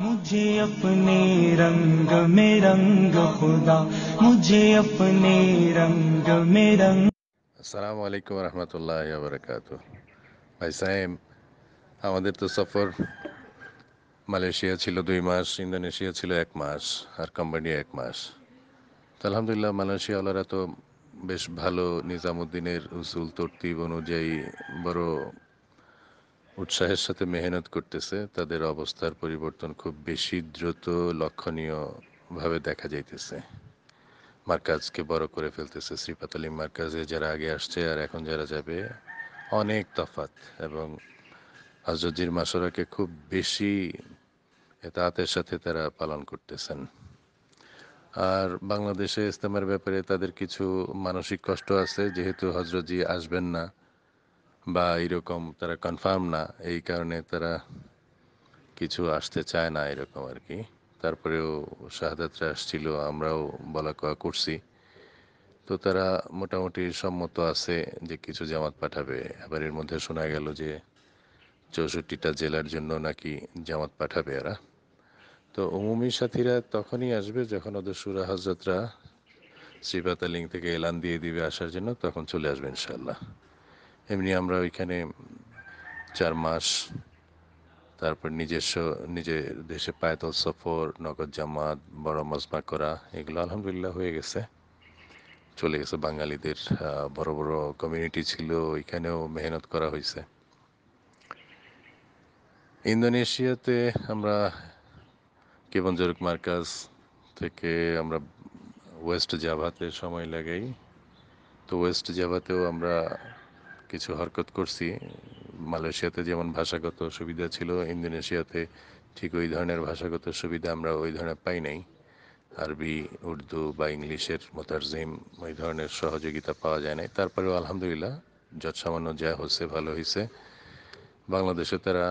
मुझे अपने रंग में रंग खुदा मुझे अपने रंग में रंग আসসালামু আলাইকুম রহমতুল্লাহ বরকাত ভাই সাহেব আমাদের তো সফর মালয়েশিয়া ছিল দুই মাস ইন্দোনেশিয়া ছিল এক মাস আর কম্বোডিয়া এক মাস তো আলহামদুলিল্লাহ মালয়েশিয়াওয়ালারা তো বেশ ভালো নিজামুদ্দিনের উসুল তর্তিব অনুযায়ী বড় উৎসাহের সাথে মেহনত করতেছে তাদের অবস্থার পরিবর্তন খুব বেশি দ্রুত লক্ষণীয়ভাবে দেখা যাইতেছে মার্কাজকে বড় করে ফেলতেছে শ্রীপাতলি মার্কাজে যারা আগে আসছে আর এখন যারা যাবে অনেক তফাত এবং হজরজির মাসরাকে খুব বেশি তাঁতের সাথে তারা পালন করতেছেন আর বাংলাদেশে ইজতেমার ব্যাপারে তাদের কিছু মানসিক কষ্ট আছে যেহেতু হজরতজি আসবেন না বা এরকম তারা কনফার্ম না এই কারণে তারা কিছু আসতে চায় না এরকম আর কি তারপরেও শাহাদাতরা আসছিল আমরাও বলা কয়া করছি তো তারা মোটামুটি সম্মত আছে যে কিছু জামাত পাঠাবে আবার এর মধ্যে শোনা গেল যে চৌষট্টিটা জেলার জন্য নাকি জামাত পাঠাবে এরা তো উমুমি সাথীরা তখনই আসবে যখন ওদের সুরা হজরতরা শ্রীপাতালিং থেকে এলান দিয়ে দিবে আসার জন্য তখন চলে আসবে ইনশাল্লাহ এমনি আমরা ওইখানে চার মাস তারপর নিজস্ব নিজের দেশে পায়তল সফর নগদ জামাত বড় মজমা করা এগুলো আলহামদুলিল্লাহ হয়ে গেছে চলে গেছে বাঙালিদের বড় বড় কমিউনিটি ছিল ওইখানেও মেহনত করা হয়েছে ইন্দোনেশিয়াতে আমরা জরুক মার্কাজ থেকে আমরা ওয়েস্ট জাভাতে সময় লাগাই তো ওয়েস্ট জাভাতেও আমরা কিছু হরকত করছি মালয়েশিয়াতে যেমন ভাষাগত সুবিধা ছিল ইন্দোনেশিয়াতে ঠিক ওই ধরনের ভাষাগত সুবিধা আমরা ওই ধরনের পাই নাই আরবি উর্দু বা ইংলিশের মোতারজিম ওই ধরনের সহযোগিতা পাওয়া যায় নাই তারপরেও আলহামদুলিল্লাহ সামান্য যা হচ্ছে ভালো হয়েছে বাংলাদেশে তারা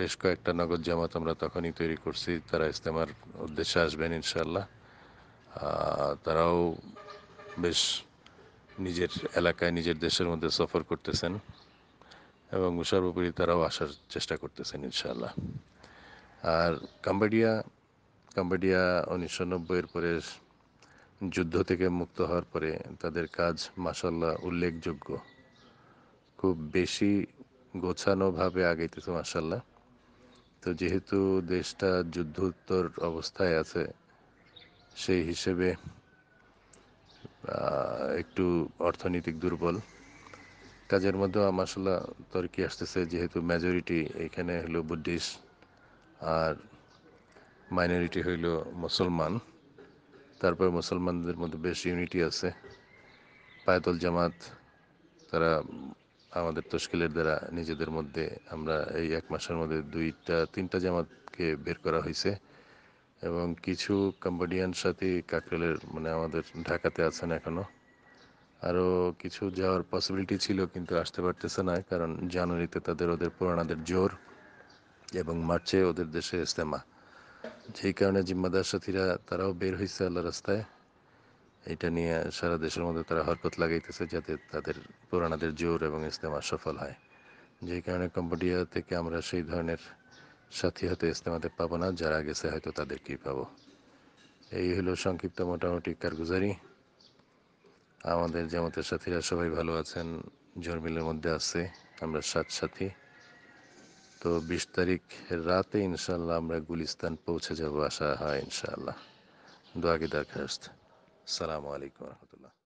বেশ কয়েকটা নগদ জামাত আমরা তখনই তৈরি করছি তারা ইস্তেমার উদ্দেশ্যে আসবেন ইনশাল্লাহ তারাও বেশ নিজের এলাকায় নিজের দেশের মধ্যে সফর করতেছেন এবং সর্বোপরি তারাও আসার চেষ্টা করতেছেন ইনশাল্লাহ আর কাম্বাডিয়া কাম্বাডিয়া উনিশশো নব্বইয়ের পরে যুদ্ধ থেকে মুক্ত হওয়ার পরে তাদের কাজ মাসাল্লাহ উল্লেখযোগ্য খুব বেশি গোছানোভাবে আগাইতেছে মাসাল্লাহ তো যেহেতু দেশটা যুদ্ধোত্তর অবস্থায় আছে সেই হিসেবে একটু অর্থনৈতিক দুর্বল কাজের মধ্যেও মাসাল্লাহ তর্কি আসতেছে যেহেতু মেজরিটি এখানে হলো বুদ্ধিস্ট আর মাইনরিটি হইল মুসলমান তারপর মুসলমানদের মধ্যে বেশ ইউনিটি আছে পায়তল জামাত তারা আমাদের তশকিলের দ্বারা নিজেদের মধ্যে আমরা এই এক মাসের মধ্যে দুইটা তিনটা জামাতকে বের করা হয়েছে এবং কিছু কম্বোডিয়ান সাথী কাকরেলের মানে আমাদের ঢাকাতে আছেন এখনও আরও কিছু যাওয়ার পসিবিলিটি ছিল কিন্তু আসতে পারতেছে না কারণ জানুয়ারিতে তাদের ওদের পুরানাদের জোর এবং মার্চে ওদের দেশে ইস্তেমা যেই কারণে জিম্মাদার সাথীরা তারাও বের হয়েছে আল্লাহ রাস্তায় এটা নিয়ে সারা দেশের মধ্যে তারা হরকত লাগাইতেছে যাতে তাদের পুরানাদের জোর এবং ইস্তেমা সফল হয় যেই কারণে কম্বোডিয়া থেকে আমরা সেই ধরনের সাথী হয়তো ইস্তেমাতে পাবো না যারা গেছে হয়তো তাদের কি পাবো এই হলো সংক্ষিপ্ত মোটামুটি কারগুজারি আমাদের যেমন সাথীরা সবাই ভালো আছেন জর্মিলের মধ্যে আছে আমরা সাত সাথী তো বিশ তারিখ রাতে ইনশাল্লাহ আমরা গুলিস্তান পৌঁছে যাব আশা হয় ইনশাল্লাহ দোয়াগিদার দরখাস্ত সালামু আলাইকুম রহমতুল্লাহ